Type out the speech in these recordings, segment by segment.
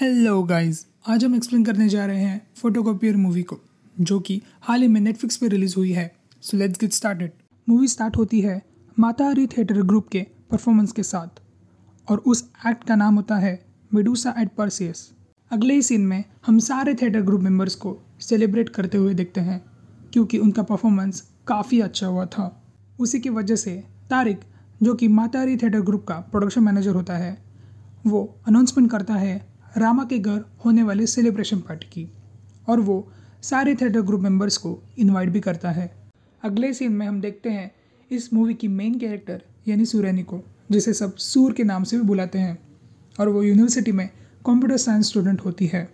hello guys आज हम explain करने जा रहे हैं फोटोकॉपियर मूवी को जो कि हाल ही में नेटफ्लिक्स पर रिलीज़ हुई है so let's get started movie start होती है माताहारी थिएटर ग्रुप के परफॉर्मेंस के साथ और उस एक्ट का नाम होता है मेडूसा एट परसियस अगले ही सीन में हम सारे थिएटर ग्रुप मेंबर्स को सेलिब्रेट करते हुए देखते हैं क्योंकि उनका परफॉर्मेंस काफ़ी अच्छा हुआ था उसी की वजह से तारिक जो कि माताहारी थिएटर ग्रुप का प्रोडक्शन मैनेजर होता है वो अनाउंसमेंट करता है रामा के घर होने वाले सेलिब्रेशन पार्टी की और वो सारे थिएटर ग्रुप मेंबर्स को इनवाइट भी करता है अगले सीन में हम देखते हैं इस मूवी की मेन कैरेक्टर यानी सूर्यानी को जिसे सब सूर के नाम से भी बुलाते हैं और वो यूनिवर्सिटी में कंप्यूटर साइंस स्टूडेंट होती है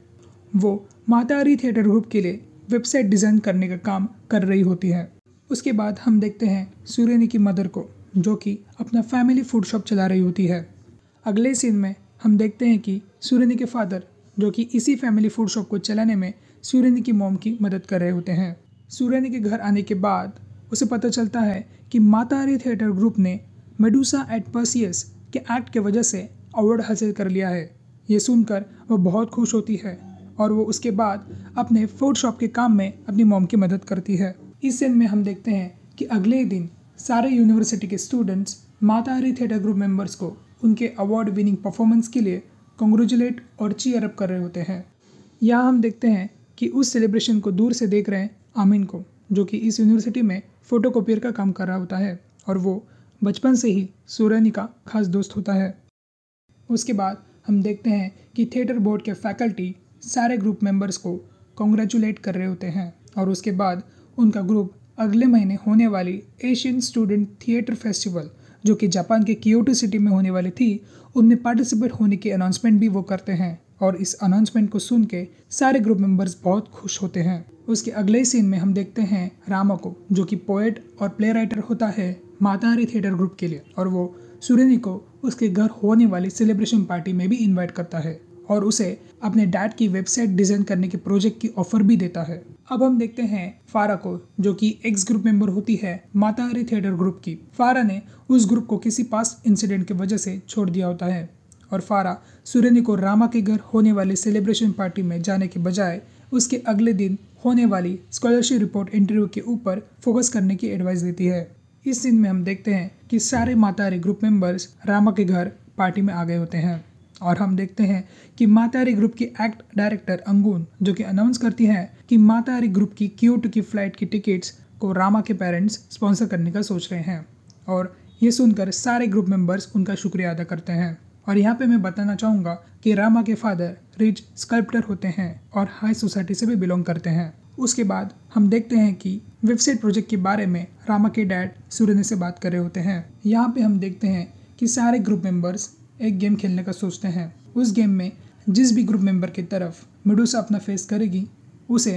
वो मातारी थिएटर ग्रुप के लिए वेबसाइट डिज़ाइन करने का काम कर रही होती है उसके बाद हम देखते हैं सूर्यानी की मदर को जो कि अपना फैमिली फूड शॉप चला रही होती है अगले सीन में हम देखते हैं कि सूर्यनी के फादर जो कि इसी फैमिली फूड शॉप को चलाने में सूर्यनी की मोम की मदद कर रहे होते हैं सूर्यनी के घर आने के बाद उसे पता चलता है कि माताहारी थिएटर ग्रुप ने मेडूसा एट पर्सियस के एक्ट के वजह से अवार्ड हासिल कर लिया है ये सुनकर वह बहुत खुश होती है और वो उसके बाद अपने फूड शॉप के काम में अपनी मोम की मदद करती है इस सीन में हम देखते हैं कि अगले ही दिन सारे यूनिवर्सिटी के students Mata Hari theatre group members को उनके अवार्ड विनिंग परफॉर्मेंस के लिए कंग्रेचुलेट और चीयर अप कर रहे होते हैं यहाँ हम देखते हैं कि उस सेलिब्रेशन को दूर से देख रहे हैं आमिन को जो कि इस यूनिवर्सिटी में फ़ोटो कॉपियर का काम कर रहा होता है और वो बचपन से ही सूर्यनी का खास दोस्त होता है उसके बाद हम देखते हैं कि थिएटर बोर्ड के फैकल्टी सारे ग्रुप मेंबर्स को कॉन्ग्रेचुलेट कर रहे होते हैं और उसके बाद उनका ग्रुप अगले महीने होने वाली एशियन स्टूडेंट थिएटर फेस्टिवल जो कि जापान के क्योटो सिटी में होने वाली थी उनमें पार्टिसिपेट होने की अनाउंसमेंट भी वो करते हैं और इस अनाउंसमेंट को सुन के सारे ग्रुप मेंबर्स बहुत खुश होते हैं उसके अगले सीन में हम देखते हैं रामा को जो कि पोएट और प्ले राइटर होता है माताहारी थिएटर ग्रुप के लिए और वो सुरेनी को उसके घर होने वाली सेलिब्रेशन पार्टी में भी इन्वाइट करता है और उसे अपने डैड की वेबसाइट डिज़ाइन करने के प्रोजेक्ट की ऑफर भी देता है अब हम देखते हैं फारा को जो कि एक्स ग्रुप मेंबर होती है माता हरी थिएटर ग्रुप की फारा ने उस ग्रुप को किसी पास इंसिडेंट की वजह से छोड़ दिया होता है और फारा सुरेंद्र को रामा के घर होने वाले सेलिब्रेशन पार्टी में जाने के बजाय उसके अगले दिन होने वाली स्कॉलरशिप रिपोर्ट इंटरव्यू के ऊपर फोकस करने की एडवाइस देती है इस सीन में हम देखते हैं कि सारे मातारी ग्रुप मेंबर्स रामा के घर पार्टी में आ गए होते हैं और हम देखते हैं कि मातारी ग्रुप की एक्ट डायरेक्टर अंगून जो कि अनाउंस करती है कि मातारी ग्रुप की क्यूट की फ्लाइट की टिकट्स को रामा के पेरेंट्स स्पॉन्सर करने का सोच रहे हैं और ये सुनकर सारे ग्रुप मेंबर्स उनका शुक्रिया अदा करते हैं और यहाँ पे मैं बताना चाहूँगा कि रामा के फादर रिच स्कल्प्टर होते हैं और हाई सोसाइटी से भी बिलोंग करते हैं उसके बाद हम देखते हैं कि वेबसाइट प्रोजेक्ट के बारे में रामा के डैड सुरेंद्र से बात कर रहे होते हैं यहाँ पे हम देखते हैं कि सारे ग्रुप मेंबर्स एक गेम खेलने का सोचते हैं उस गेम में जिस भी ग्रुप मेंबर की तरफ मेडूसा अपना फेस करेगी उसे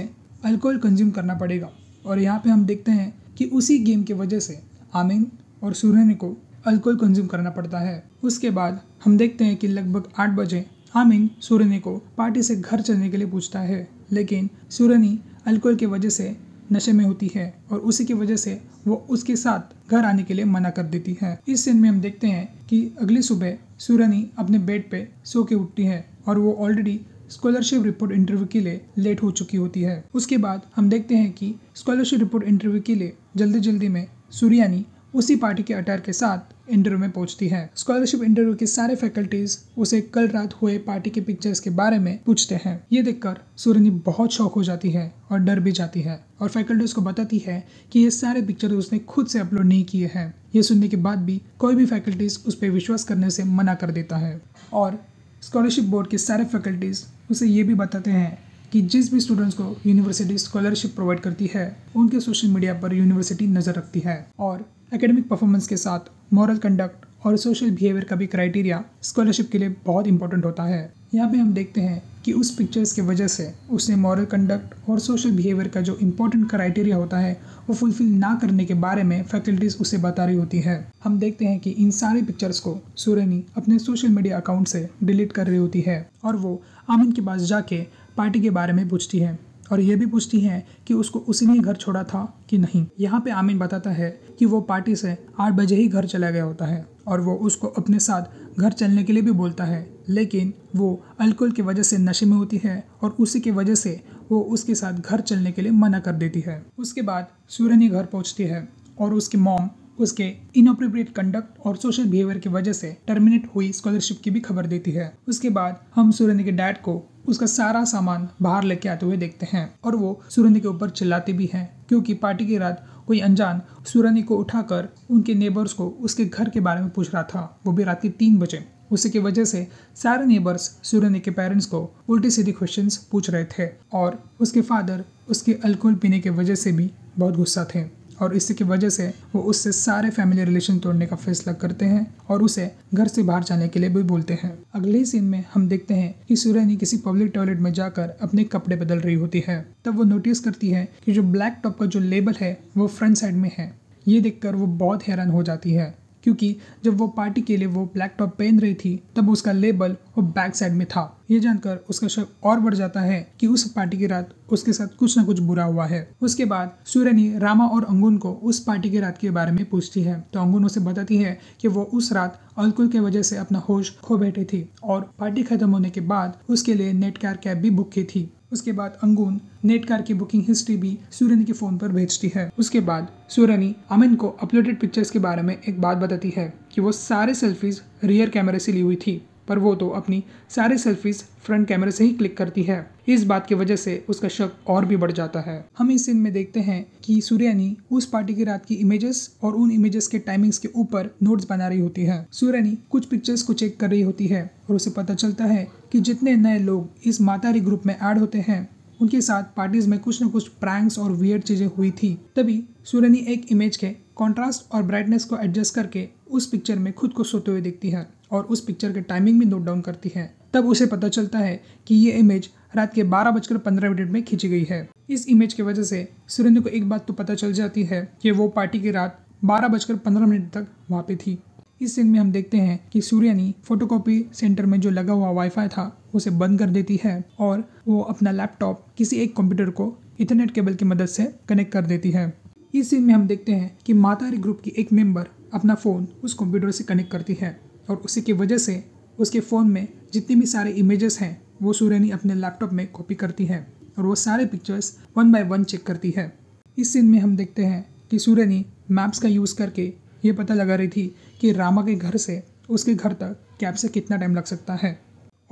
अल्कोहल कंज्यूम करना पड़ेगा और यहाँ पे हम देखते हैं कि उसी गेम के वजह से आमिन और सूर्यन को अल्कोहल कंज्यूम करना पड़ता है उसके बाद हम देखते हैं कि लगभग आठ बजे आमिन सूर्यनी को पार्टी से घर चलने के लिए पूछता है लेकिन सूर्यनी अल्कोहल की वजह से नशे में होती है और उसी की वजह से वो उसके साथ घर आने के लिए मना कर देती है इस सीन में हम देखते हैं कि अगली सुबह सुरानी अपने बेड पे सो के उठती है और वो ऑलरेडी स्कॉलरशिप रिपोर्ट इंटरव्यू के लिए लेट हो चुकी होती है उसके बाद हम देखते हैं कि स्कॉलरशिप रिपोर्ट इंटरव्यू के लिए जल्दी जल्दी में सूर्यानी उसी पार्टी के अटायर के साथ इंटरव्यू में पहुंचती है स्कॉलरशिप इंटरव्यू के सारे फैकल्टीज उसे कल रात हुए पार्टी के पिक्चर्स के बारे में पूछते हैं ये देखकर सुरनी बहुत शौक हो जाती है और डर भी जाती है और फैकल्टी उसको बताती है कि ये सारे पिक्चर उसने खुद से अपलोड नहीं किए हैं ये सुनने के बाद भी कोई भी फैकल्टीज उस पर विश्वास करने से मना कर देता है और स्कॉलरशिप बोर्ड के सारे फैकल्टीज उसे ये भी बताते हैं कि जिस भी स्टूडेंट्स को यूनिवर्सिटी स्कॉलरशिप प्रोवाइड करती है उनके सोशल मीडिया पर यूनिवर्सिटी नज़र रखती है और एकेडमिक परफॉर्मेंस के साथ मॉरल कंडक्ट और सोशल बिहेवियर का भी क्राइटेरिया स्कॉलरशिप के लिए बहुत इंपॉर्टेंट होता है यहाँ पे हम देखते हैं कि उस पिक्चर्स की वजह से उसने मॉरल कंडक्ट और सोशल बिहेवियर का जो इम्पोर्टेंट क्राइटेरिया होता है वो फुलफिल ना करने के बारे में फैकल्टीज़ उसे बता रही होती है हम देखते हैं कि इन सारे पिक्चर्स को सुरेनी अपने सोशल मीडिया अकाउंट से डिलीट कर रही होती है और वो आमिन के पास जाके पार्टी के बारे में पूछती है और यह भी पूछती हैं कि उसको उसी ने घर छोड़ा था कि नहीं यहाँ पे आमिन बताता है कि वो पार्टी से आठ बजे ही घर चला गया होता है और वो उसको अपने साथ घर चलने के लिए भी बोलता है लेकिन वो अल्कोहल की वजह से नशे में होती है और उसी की वजह से वो उसके साथ घर चलने के लिए मना कर देती है उसके बाद सूरनी घर पहुँचती है और उसकी मॉम उसके इनअप्रोप्रिएट कंडक्ट और सोशल बिहेवियर की वजह से टर्मिनेट हुई स्कॉलरशिप की भी खबर देती है उसके बाद हम सूरनी के डैड को उसका सारा सामान बाहर लेके आते हुए देखते हैं और वो सुरंदी के ऊपर चिल्लाते भी हैं क्योंकि पार्टी की रात कोई अनजान सुरंदी को उठाकर उनके नेबर्स को उसके घर के बारे में पूछ रहा था वो भी रात के तीन बजे उसी की वजह से सारे नेबर्स सुरंदी के पेरेंट्स को उल्टी सीधी क्वेश्चन पूछ रहे थे और उसके फादर उसके अल्कोहल पीने की वजह से भी बहुत गुस्सा थे और इसी की वजह से वो उससे सारे फैमिली रिलेशन तोड़ने का फैसला करते हैं और उसे घर से बाहर जाने के लिए भी बोलते हैं अगले सीन में हम देखते हैं कि सुरैनी किसी पब्लिक टॉयलेट में जाकर अपने कपड़े बदल रही होती है तब वो नोटिस करती है कि जो ब्लैक टॉप का जो लेबल है वो फ्रंट साइड में है ये देखकर वो बहुत हैरान हो जाती है क्योंकि जब वो पार्टी के लिए वो ब्लैक टॉप पहन रही थी तब उसका लेबल वो बैक साइड में था ये जानकर उसका शक और बढ़ जाता है कि उस पार्टी की रात उसके साथ कुछ ना कुछ बुरा हुआ है उसके बाद सूर्यनी रामा और अंगुन को उस पार्टी की रात के बारे में पूछती है तो अंगुन उसे बताती है कि वो उस रात अल्कोहल की वजह से अपना होश खो बैठी थी और पार्टी खत्म होने के बाद उसके लिए नेट कैर कैब भी बुक की थी उसके बाद अंगून नेटकार की बुकिंग हिस्ट्री भी सूरनी के फ़ोन पर भेजती है उसके बाद सूरनी अमिन को अपलोडेड पिक्चर्स के बारे में एक बात बताती है कि वो सारे सेल्फीज रियर कैमरे से ली हुई थी पर वो तो अपनी सारे सेल्फीज फ्रंट कैमरे से ही क्लिक करती है इस बात की वजह से उसका शक और भी बढ़ जाता है हम इस सीन में देखते हैं कि सूर्यानी उस पार्टी की रात की इमेजेस और उन इमेजेस के टाइमिंग्स के ऊपर नोट्स बना रही होती है सूर्यानी कुछ पिक्चर्स को चेक कर रही होती है और उसे पता चलता है कि जितने नए लोग इस मातारी ग्रुप में ऐड होते हैं उनके साथ पार्टीज में कुछ न कुछ प्रैंक्स और वियर्ड चीज़ें हुई थी तभी सुरनी एक इमेज के कॉन्ट्रास्ट और ब्राइटनेस को एडजस्ट करके उस पिक्चर में खुद को सोते हुए देखती है और उस पिक्चर के टाइमिंग भी नोट डाउन करती है तब उसे पता चलता है कि ये इमेज रात के बारह बजकर पंद्रह मिनट में खींची गई है इस इमेज की वजह से सुरेंद्र को एक बात तो पता चल जाती है कि वो पार्टी की रात बारह बजकर पंद्रह मिनट तक वहाँ पे थी इस सीन में हम देखते हैं कि सूर्यानी फोटोकॉपी सेंटर में जो लगा हुआ वाईफाई था उसे बंद कर देती है और वो अपना लैपटॉप किसी एक कंप्यूटर को इंटरनेट केबल की मदद से कनेक्ट कर देती है इस सीन में हम देखते हैं कि मातारी ग्रुप की एक मेंबर अपना फ़ोन उस कंप्यूटर से कनेक्ट करती है और उसी की वजह से उसके फ़ोन में जितने भी सारे इमेजेस हैं वो सूर्यानी अपने लैपटॉप में कॉपी करती है और वो सारे pictures one by one check करती है इस सीन में हम देखते हैं कि सूर्यानी मैप्स का यूज़ करके ये पता लगा रही थी कि रामा के घर से उसके घर तक कैब से कितना टाइम लग सकता है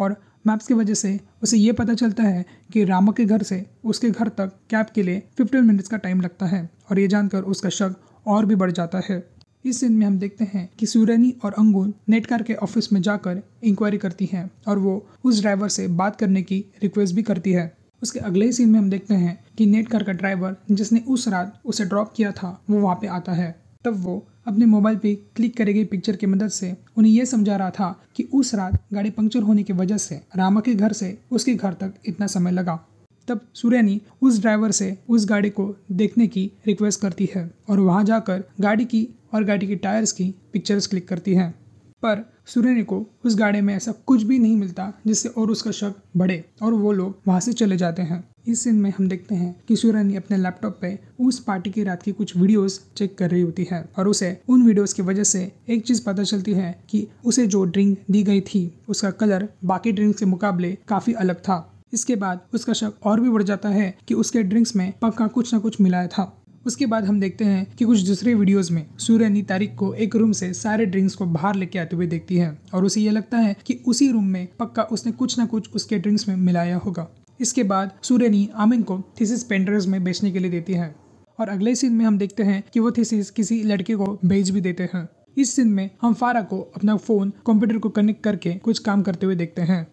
और मैप्स की वजह से उसे ये पता चलता है कि रामा के घर से उसके घर तक कैब के लिए फिफ्टीन मिनट्स का टाइम लगता है और ये जानकर उसका शक और भी बढ़ जाता है इस सीन में हम देखते हैं कि सूर्यनी और अंगून नेटकार के ऑफिस में जाकर इंक्वायरी करती हैं और वो उस ड्राइवर से बात करने की रिक्वेस्ट भी करती है उसके अगले ही सीन में हम देखते हैं कि नेटकार का ड्राइवर जिसने उस रात उसे ड्रॉप किया था वो वहाँ पे आता है तब वो अपने मोबाइल पे क्लिक करे गई पिक्चर की मदद से उन्हें यह समझा रहा था कि उस रात गाड़ी पंक्चर होने की वजह से रामा के घर से उसके घर तक इतना समय लगा तब सूर्यानी उस ड्राइवर से उस गाड़ी को देखने की रिक्वेस्ट करती है और वहाँ जाकर गाड़ी की और गाड़ी के टायर्स की पिक्चर्स क्लिक करती है पर सुरेन को उस गाड़ी में ऐसा कुछ भी नहीं मिलता जिससे और उसका शक बढ़े और वो लोग वहाँ से चले जाते हैं इस सीन में हम देखते हैं कि सुरेनी अपने लैपटॉप पे उस पार्टी की रात की कुछ वीडियोस चेक कर रही होती है और उसे उन वीडियोस की वजह से एक चीज पता चलती है कि उसे जो ड्रिंक दी गई थी उसका कलर बाकी ड्रिंक्स के मुकाबले काफी अलग था इसके बाद उसका शक और भी बढ़ जाता है कि उसके ड्रिंक्स में पक्का कुछ ना कुछ मिलाया था उसके बाद हम देखते हैं कि कुछ दूसरे वीडियोस में सूर्यनी तारिक को एक रूम से सारे ड्रिंक्स को बाहर लेके आते हुए देखती है और उसे ये लगता है कि उसी रूम में पक्का उसने कुछ ना कुछ उसके ड्रिंक्स में मिलाया होगा इसके बाद सूर्यनी आमिन को थीसिस पेंटर्स में बेचने के लिए देती है और अगले सीन में हम देखते हैं कि वो थीसिस किसी लड़के को भेज भी देते हैं इस सीन में हम फारा को अपना फ़ोन कंप्यूटर को कनेक्ट करके कुछ काम करते हुए देखते हैं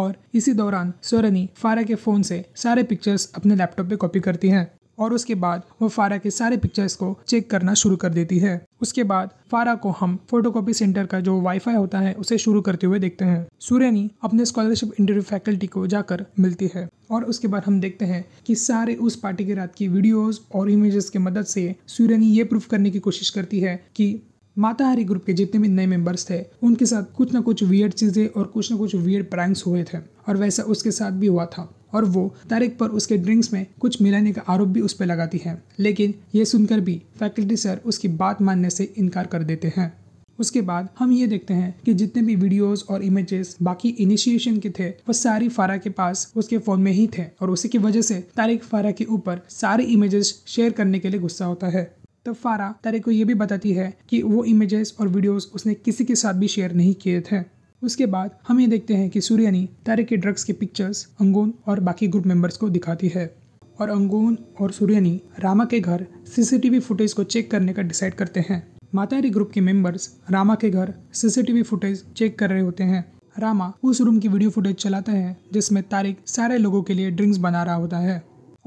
और इसी दौरान सोरनी फारा के फ़ोन से सारे पिक्चर्स अपने लैपटॉप पे कॉपी करती हैं और उसके बाद वो फारा के सारे पिक्चर्स को चेक करना शुरू कर देती है उसके बाद फारा को हम फोटोकॉपी सेंटर का जो वाईफाई होता है उसे शुरू करते हुए देखते हैं सूर्यनी अपने स्कॉलरशिप इंटरव्यू फैकल्टी को जाकर मिलती है और उसके बाद हम देखते हैं कि सारे उस पार्टी के रात की वीडियोस और इमेजेस की मदद से सूर्यनी ये प्रूफ करने की कोशिश करती है कि माताहारी ग्रुप के जितने भी नए मेंबर्स थे उनके साथ कुछ ना कुछ वियर्ड चीज़ें और कुछ ना कुछ वियर्ड प्रैंक्स हुए थे और वैसा उसके साथ भी हुआ था और वो तारिक पर उसके ड्रिंक्स में कुछ मिलाने का आरोप भी उस पर लगाती है लेकिन ये सुनकर भी फैकल्टी सर उसकी बात मानने से इनकार कर देते हैं उसके बाद हम ये देखते हैं कि जितने भी वीडियोस और इमेजेस बाकी इनिशिएशन के थे वो सारी फारा के पास उसके फ़ोन में ही थे और उसी की वजह से तारिक फारा के ऊपर सारी इमेजेस शेयर करने के लिए गुस्सा होता है तब तो फारा तारिक को ये भी बताती है कि वो इमेजेस और वीडियोस उसने किसी के साथ भी शेयर नहीं किए थे उसके बाद हम ये देखते हैं कि सूर्यानी तारे के ड्रग्स के पिक्चर्स अंगोन और बाकी ग्रुप मेंबर्स को दिखाती है और अंगोन और सूर्यानी रामा के घर सीसीटीवी फुटेज को चेक करने का डिसाइड करते हैं मातारी ग्रुप के मेंबर्स रामा के घर सीसीटीवी फुटेज चेक कर रहे होते हैं रामा उस रूम की वीडियो फुटेज चलाते हैं जिसमें तारिक सारे लोगों के लिए ड्रिंक्स बना रहा होता है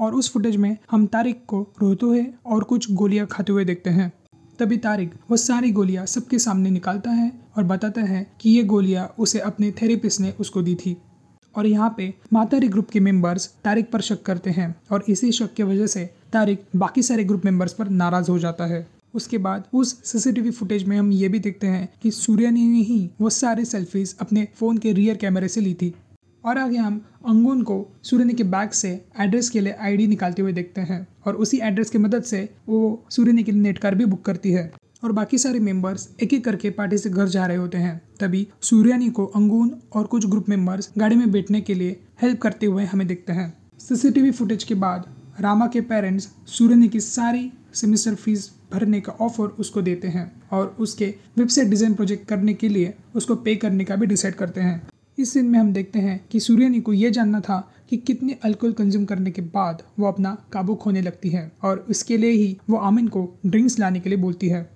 और उस फुटेज में हम तारिक को रोते हुए और कुछ गोलियां खाते हुए देखते हैं तभी तारिक वो सारी गोलियां सबके सामने निकालता है और बताता है कि ये गोलियां उसे अपने थेरेपिस्ट ने उसको दी थी और यहाँ पे मातारी ग्रुप के मेंबर्स तारिक पर शक करते हैं और इसी शक की वजह से तारिक बाकी सारे ग्रुप मेंबर्स पर नाराज हो जाता है उसके बाद उस सीसीटीवी फुटेज में हम ये भी देखते हैं कि सूर्या ने ही वो सारे सेल्फीज अपने फ़ोन के रियर कैमरे से ली थी और आगे हम अंगुन को सूर्य के बैग से एड्रेस के लिए आईडी निकालते हुए देखते हैं और उसी एड्रेस की मदद से वो सूर्य के लिए नेट कार भी बुक करती है और बाकी सारे मेंबर्स एक एक करके पार्टी से घर जा रहे होते हैं तभी सूर्यानी को अंगून और कुछ ग्रुप मेंबर्स गाड़ी में बैठने के लिए हेल्प करते हुए हमें देखते हैं सीसीटीवी फुटेज के बाद रामा के पेरेंट्स सूर्यनी की सारी सेमेस्टर फीस भरने का ऑफर उसको देते हैं और उसके वेबसाइट डिज़ाइन प्रोजेक्ट करने के लिए उसको पे करने का भी डिसाइड करते हैं इस सीन में हम देखते हैं कि सूर्यनी को यह जानना था कि कितने अल्कोहल कंज्यूम करने के बाद वो अपना काबू खोने लगती है और उसके लिए ही वो आमिन को ड्रिंक्स लाने के लिए बोलती है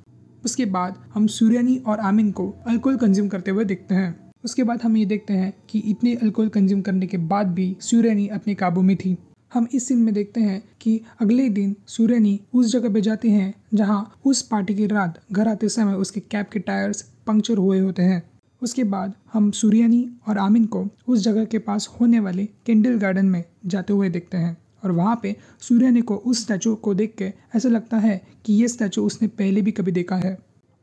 उसके बाद हम सूर्यनी और आमिन को अल्कोहल कंज्यूम करते हुए देखते हैं उसके बाद हम ये देखते हैं कि इतने अल्कोहल कंज्यूम करने के बाद भी सूर्यनी अपने काबू में थी हम इस सीन में देखते हैं कि अगले दिन सूर्यनी उस जगह पे जाती हैं जहाँ उस पार्टी की रात घर आते समय उसके कैब के टायर्स पंक्चर हुए होते हैं उसके बाद हम सूर्यानी और आमिन को उस जगह के पास होने वाले कैंडल गार्डन में जाते हुए देखते हैं और वहाँ पे सूर्यानी को उस स्टैचू को देख के ऐसा लगता है कि ये स्टैचू उसने पहले भी कभी देखा है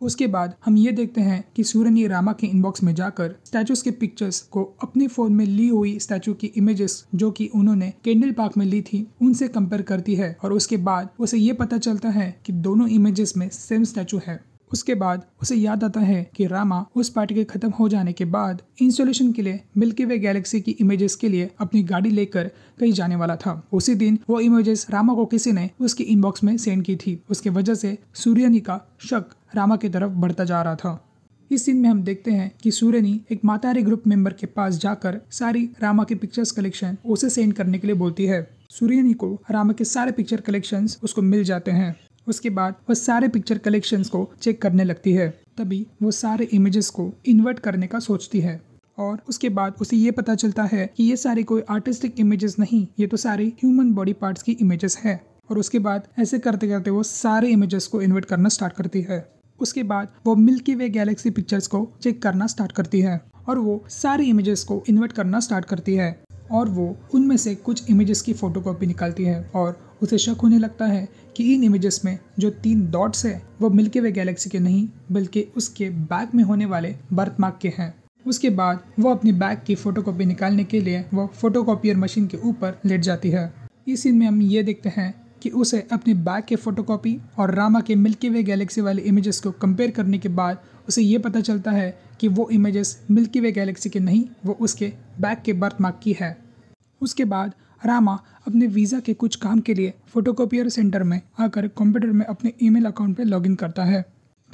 उसके बाद हम ये देखते हैं कि सूर्यानी रामा के इनबॉक्स में जाकर स्टैचूज के पिक्चर्स को अपने फ़ोन में ली हुई स्टैचू की इमेजेस जो कि उन्होंने कैंडल पार्क में ली थी उनसे कंपेयर करती है और उसके बाद उसे ये पता चलता है कि दोनों इमेजेस में सेम स्टैचू है उसके बाद उसे याद आता है कि रामा उस पार्टी के खत्म हो जाने के बाद इंस्टॉलेशन के लिए मिल्की वे गैलेक्सी की इमेजेस के लिए अपनी गाड़ी लेकर कहीं जाने वाला था उसी दिन वो इमेजेस रामा को किसी ने उसकी इनबॉक्स में सेंड की थी उसके वजह से सूर्यनी का शक रामा की तरफ बढ़ता जा रहा था इस सीन में हम देखते हैं कि सूर्यनी एक मातारी ग्रुप मेंबर के पास जाकर सारी रामा के पिक्चर्स कलेक्शन उसे सेंड करने के लिए बोलती है सूर्यनी को रामा के सारे पिक्चर कलेक्शंस उसको मिल जाते हैं उसके बाद वह सारे पिक्चर कलेक्शंस को चेक करने लगती है तभी वो सारे इमेजेस को इन्वर्ट करने का सोचती है और उसके बाद उसे ये पता चलता है कि ये सारे कोई आर्टिस्टिक इमेजेस नहीं ये तो सारे ह्यूमन बॉडी पार्ट्स की इमेजेस है और उसके बाद ऐसे करते करते वो सारे इमेजेस को इन्वर्ट करना स्टार्ट करती है उसके बाद वो मिल्की वे गैलेक्सी पिक्चर्स को चेक करना स्टार्ट करती है और वो सारे इमेजेस को इन्वर्ट करना स्टार्ट करती है और वो उनमें से कुछ इमेजेस की फ़ोटोकॉपी निकालती है और उसे शक होने लगता है कि इन इमेजेस में जो तीन डॉट्स है वो मिल्की वे गैलेक्सी के नहीं बल्कि उसके बैक में होने वाले बर्थमार्क के हैं उसके बाद वो अपनी बैग की फ़ोटोकॉपी निकालने के लिए वो फोटोकॉपियर मशीन के ऊपर लेट जाती है इस सीन में हम ये देखते हैं कि उसे अपने बैग के फ़ोटोकॉपी और रामा के मिल्की वे गैलेक्सी वाले इमेजेस को कंपेयर करने के बाद उसे ये पता चलता है कि वो इमेजेस मिल्की वे गैलेक्सी के नहीं वो उसके बैग के बर्थ मार्क की है उसके बाद रामा अपने वीज़ा के कुछ काम के लिए फोटोकॉपियर सेंटर में आकर कंप्यूटर में अपने ईमेल अकाउंट पर लॉगिन करता है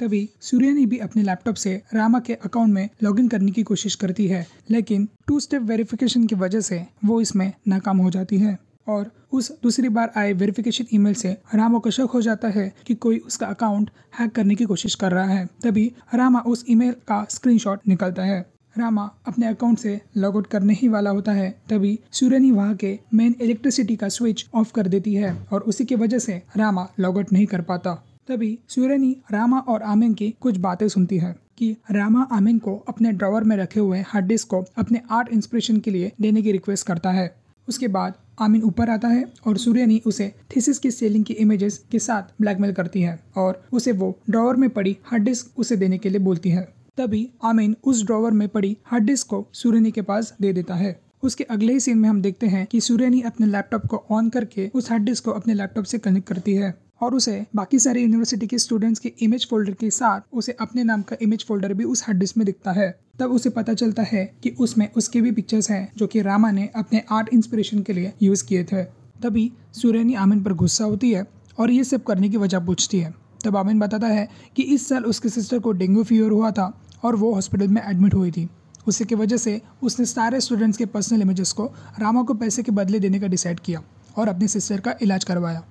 तभी सूर्य ने भी अपने लैपटॉप से रामा के अकाउंट में लॉगिन करने की कोशिश करती है लेकिन टू स्टेप वेरिफिकेशन की वजह से वो इसमें नाकाम हो जाती है और उस दूसरी बार आए वेरिफिकेशन ईमेल से रामा को शक हो जाता है कि कोई उसका अकाउंट हैक करने की कोशिश कर रहा है तभी रामा उस ईमेल का स्क्रीनशॉट निकलता है रामा अपने अकाउंट से लॉग आउट करने ही वाला होता है तभी सूर्यनी वहाँ के मेन इलेक्ट्रिसिटी का स्विच ऑफ कर देती है और उसी की वजह से रामा लॉग आउट नहीं कर पाता तभी सूर्यनी रामा और आमिन की कुछ बातें सुनती है कि रामा आमिन को अपने ड्रॉवर में रखे हुए हार्ड डिस्क को अपने आर्ट इंस्पिरेशन के लिए देने की रिक्वेस्ट करता है उसके बाद आमिन ऊपर आता है और सूर्यनी उसे थीसिस की सेलिंग की इमेजेस के साथ ब्लैकमेल करती है और उसे वो ड्रॉवर में पड़ी हार्ड डिस्क उसे देने के लिए बोलती है तभी आमिन उस ड्रॉवर में पड़ी हार्ड डिस्क को सूर्यनी के पास दे देता है उसके अगले ही सीन में हम देखते हैं कि सूर्यनी अपने लैपटॉप को ऑन करके उस हार्ड डिस्क को अपने लैपटॉप से कनेक्ट करती है और उसे बाकी सारे यूनिवर्सिटी के स्टूडेंट्स के इमेज फोल्डर के साथ उसे अपने नाम का इमेज फोल्डर भी उस हार्ड डिस्क में दिखता है तब उसे पता चलता है कि उसमें उसके भी पिक्चर्स हैं जो कि रामा ने अपने आर्ट इंस्पिरेशन के लिए यूज़ किए थे तभी सुरैनी आमिन पर गुस्सा होती है और ये सब करने की वजह पूछती है तब आमिन बताता है कि इस साल उसके सिस्टर को डेंगू फीवर हुआ था और वो हॉस्पिटल में एडमिट हुई थी उसी की वजह से उसने सारे स्टूडेंट्स के पर्सनल इमेजेस को रामा को पैसे के बदले देने का डिसाइड किया और अपने सिस्टर का इलाज करवाया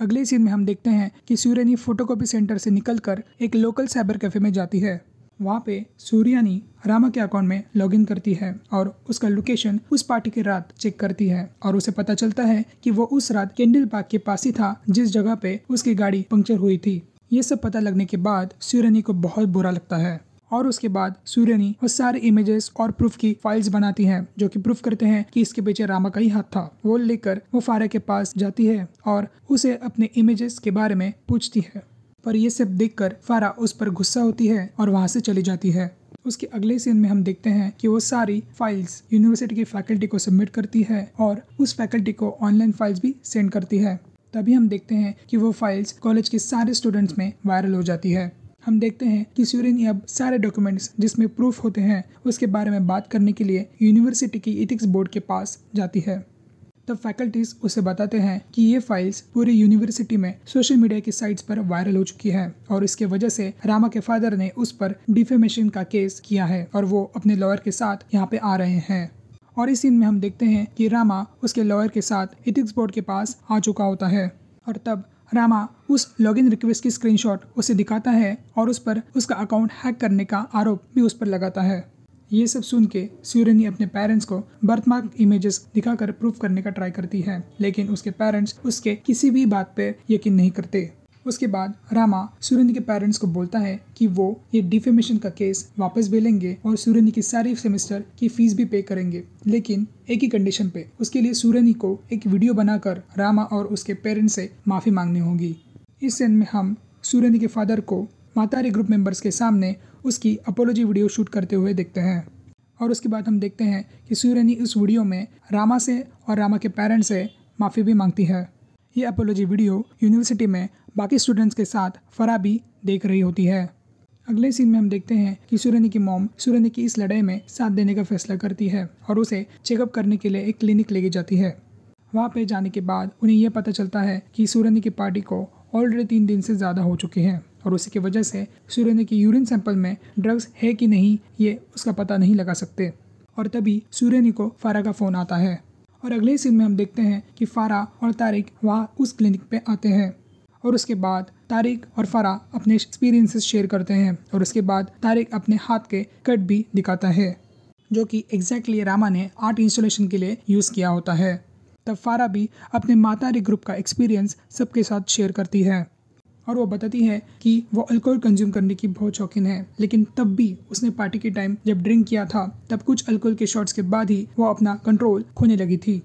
अगले सीन में हम देखते हैं कि सूर्य फोटोकॉपी सेंटर से निकलकर एक लोकल साइबर कैफे में जाती है वहाँ पे सूर्यानी रामा के अकाउंट में लॉगिन करती है और उसका लोकेशन उस पार्टी के रात चेक करती है और उसे पता चलता है कि वो उस रात कैंडल पार्क के पास ही था जिस जगह पे उसकी गाड़ी पंक्चर हुई थी ये सब पता लगने के बाद सूर्यानी को बहुत बुरा लगता है और उसके बाद सूर्यानी वो सारे इमेजेस और प्रूफ की फाइल्स बनाती है जो कि प्रूफ करते हैं कि इसके पीछे रामा का ही हाथ था वो लेकर वो फारा के पास जाती है और उसे अपने इमेजेस के बारे में पूछती है पर यह सब देख फारा उस पर गुस्सा होती है और वहां से चली जाती है उसके अगले सीन में हम देखते हैं कि वो सारी फाइल्स यूनिवर्सिटी की फैकल्टी को सबमिट करती है और उस फैकल्टी को ऑनलाइन फाइल्स भी सेंड करती है तभी हम देखते हैं कि वो फाइल्स कॉलेज के सारे स्टूडेंट्स में वायरल हो जाती है हम देखते हैं कि सूरिन अब सारे डॉक्यूमेंट्स जिसमें प्रूफ होते हैं उसके बारे में बात करने के लिए यूनिवर्सिटी की इथिक्स बोर्ड के पास जाती है तब फैकल्टीज उसे बताते हैं कि ये फाइल्स पूरी यूनिवर्सिटी में सोशल मीडिया की साइट्स पर वायरल हो चुकी है और इसके वजह से रामा के फादर ने उस पर डिफेमेशन का केस किया है और वो अपने लॉयर के साथ यहाँ पे आ रहे हैं और इस सीन में हम देखते हैं कि रामा उसके लॉयर के साथ इथिक्स बोर्ड के पास आ चुका होता है और तब रामा उस लॉगिन रिक्वेस्ट की स्क्रीनशॉट उसे दिखाता है और उस पर उसका अकाउंट हैक करने का आरोप भी उस पर लगाता है ये सब सुन के सूरनी अपने पेरेंट्स को बर्थमार्क इमेजेस दिखाकर प्रूफ करने का ट्राई करती है लेकिन उसके पेरेंट्स उसके किसी भी बात पे यकीन नहीं करते उसके बाद रामा सुरेंद्र के पेरेंट्स को बोलता है कि वो ये डिफेमेशन का केस वापस भी लेंगे और सुरेंद्र की सारी सेमेस्टर की फीस भी पे करेंगे लेकिन एक ही कंडीशन पे उसके लिए सुरेंद्र को एक वीडियो बनाकर रामा और उसके पेरेंट्स से माफ़ी मांगनी होगी इस सीन में हम सुरेंद्र के फादर को मातारी ग्रुप मेंबर्स के सामने उसकी अपोलॉजी वीडियो शूट करते हुए देखते हैं और उसके बाद हम देखते हैं कि सूर्यनी उस वीडियो में रामा से और रामा के पेरेंट्स से माफ़ी भी मांगती है ये अपोलॉजी वीडियो यूनिवर्सिटी में बाकी स्टूडेंट्स के साथ फरा भी देख रही होती है अगले सीन में हम देखते हैं कि सूर्यनी की मॉम सूर्यनी की इस लड़ाई में साथ देने का फैसला करती है और उसे चेकअप करने के लिए एक क्लिनिक लेके जाती है वहाँ पे जाने के बाद उन्हें यह पता चलता है कि सूर्यनी की पार्टी को ऑलरेडी तीन दिन से ज़्यादा हो चुके हैं और उसी की वजह से सूर्य के यूरिन सैंपल में ड्रग्स है कि नहीं ये उसका पता नहीं लगा सकते और तभी सूर्य को फारा का फ़ोन आता है और अगले सीन में हम देखते हैं कि फारा और तारिक वहाँ उस क्लिनिक पे आते हैं और उसके बाद तारिक और फारा अपने एक्सपीरियंसेस शेयर करते हैं और उसके बाद तारिक अपने हाथ के कट भी दिखाता है जो कि एग्जैक्टली रामा ने आर्ट इंस्टॉलेशन के लिए यूज़ किया होता है तब फारा भी अपने मातारी ग्रुप का एक्सपीरियंस सबके साथ शेयर करती है और वो बताती है कि वो अल्कोहल कंज्यूम करने की बहुत शौकीन है लेकिन तब भी उसने पार्टी के टाइम जब ड्रिंक किया था तब कुछ अल्कोहल के शॉट्स के बाद ही वो अपना कंट्रोल खोने लगी थी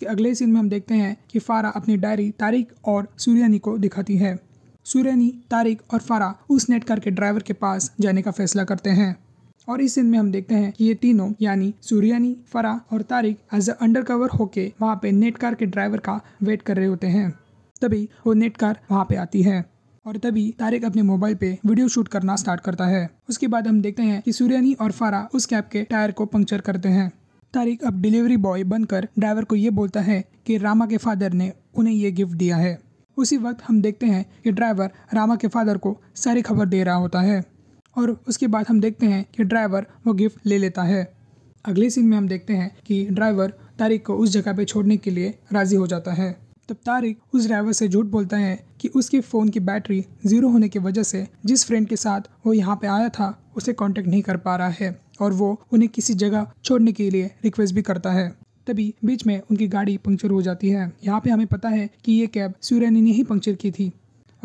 कि अगले सीन में हम देखते हैं कि फारा अपनी डायरी तारिक और सूर्यानी को दिखाती है सूर्यानी तारिक और फारा उस नेट कार के ड्राइवर के पास जाने का फैसला करते हैं और इस सीन में हम देखते हैं कि ये तीनों यानी सूर्यानी फरा और तारिक एज अंडर कवर होके वहाँ पे नेट कार के ड्राइवर का वेट कर रहे होते हैं तभी वो नेट कार वहाँ पे आती है और तभी तारिक अपने मोबाइल पे वीडियो शूट करना स्टार्ट करता है उसके बाद हम देखते हैं कि सूर्यानी और फारा उस कैब के टायर को पंक्चर करते हैं तारिक अब डिलीवरी बॉय बनकर ड्राइवर को ये बोलता है कि रामा के फादर ने उन्हें ये गिफ्ट दिया है उसी वक्त हम देखते हैं कि ड्राइवर रामा के फादर को सारी खबर दे रहा होता है और उसके बाद हम देखते हैं कि ड्राइवर वो गिफ्ट ले लेता है अगले सीन में हम देखते हैं कि ड्राइवर तारिक को उस जगह पे छोड़ने के लिए राज़ी हो जाता है तब तारिक उस ड्राइवर से झूठ बोलता है कि उसके फ़ोन की बैटरी ज़ीरो होने की वजह से जिस फ्रेंड के साथ वो यहाँ पे आया था उसे कांटेक्ट नहीं कर पा रहा है और वो उन्हें किसी जगह छोड़ने के लिए रिक्वेस्ट भी करता है तभी बीच में उनकी गाड़ी पंक्चर हो जाती है यहाँ पे हमें पता है कि ये कैब सूर्यानी ने ही पंक्चर की थी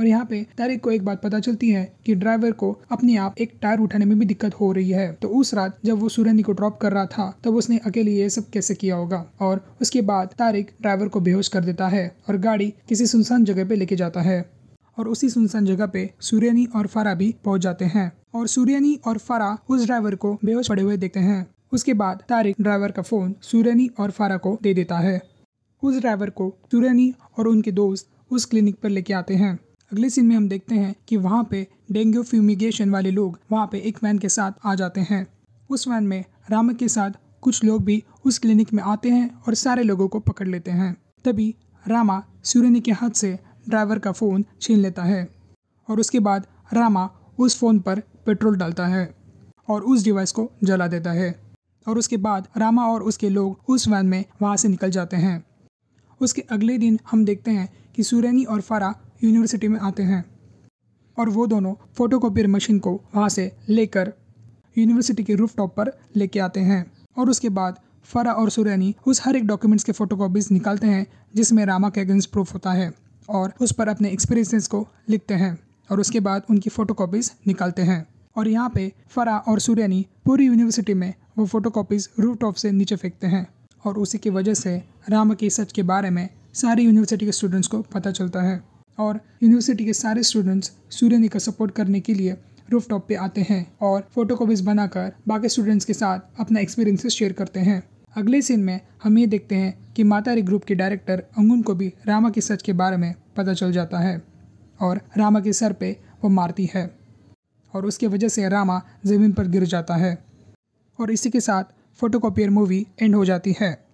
और यहाँ पे तारिक को एक बात पता चलती है कि ड्राइवर को अपने आप एक टायर उठाने में भी दिक्कत हो रही है तो उस रात जब वो सुरेंद्र को ड्रॉप कर रहा था तब उसने अकेले ये सब कैसे किया होगा और उसके बाद तारिक ड्राइवर को बेहोश कर देता है और गाड़ी किसी सुनसान जगह पे लेके जाता है और उसी सुनसान जगह पे सूर्यनी और फारा भी पहुंच जाते हैं और सूर्यनी और फारा उस ड्राइवर को बेहोश पड़े हुए देखते हैं उसके बाद तारिक ड्राइवर का फोन सूर्यनी और फारा को दे देता है उस ड्राइवर को सूर्यनी और उनके दोस्त उस क्लिनिक पर लेके आते हैं अगले सीन में हम देखते हैं कि वहाँ पे डेंगू फ्यूमिगेशन वाले लोग वहाँ पे एक वैन के साथ आ जाते हैं उस वैन में रामक के साथ कुछ लोग भी उस क्लिनिक में आते हैं और सारे लोगों को पकड़ लेते हैं तभी रामा सूर्यनी के हाथ से ड्राइवर का फ़ोन छीन लेता है और उसके बाद रामा उस फ़ोन पर पेट्रोल डालता है और उस डिवाइस को जला देता है और उसके बाद रामा और उसके लोग उस वैन में वहाँ से निकल जाते हैं उसके अगले दिन हम देखते हैं कि सूर्यनी और फरा यूनिवर्सिटी में आते हैं और वो दोनों फोटो मशीन को वहाँ से लेकर यूनिवर्सिटी के रूफ पर लेके आते हैं और उसके बाद फरा और सुरैनी उस हर एक डॉक्यूमेंट्स के फोटो निकालते हैं जिसमें रामा के अगेंस्ट प्रूफ होता है और उस पर अपने एक्सपीरियंसेस को लिखते हैं और उसके बाद उनकी फ़ोटोकॉपीज़ निकालते हैं और यहाँ पे फरा और सुरैनी पूरी यूनिवर्सिटी में वो फ़ोटोकॉपीज़ रूफ से नीचे फेंकते हैं और उसी की वजह से रामा के सच के बारे में सारी यूनिवर्सिटी के स्टूडेंट्स को पता चलता है और यूनिवर्सिटी के सारे स्टूडेंट्स सूर्यनी का सपोर्ट करने के लिए रूफ टॉप पे आते हैं और फोटो कॉपीज बनाकर बाकी स्टूडेंट्स के साथ अपना एक्सपीरियंसेस शेयर करते हैं अगले सीन में हम ये देखते हैं कि मातारी ग्रुप के डायरेक्टर अंगुन को भी रामा के सच के बारे में पता चल जाता है और रामा के सर पे वो मारती है और उसके वजह से रामा ज़मीन पर गिर जाता है और इसी के साथ फोटोकॉपियर मूवी एंड हो जाती है